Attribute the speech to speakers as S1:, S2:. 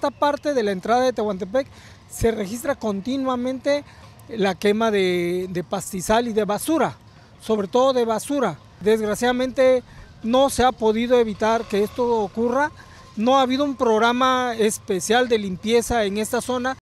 S1: esta parte de la entrada de Tehuantepec se registra continuamente la quema de pastizal y de basura, sobre todo de basura. Desgraciadamente no se ha podido evitar que esto ocurra. No ha habido un programa especial de limpieza en esta zona.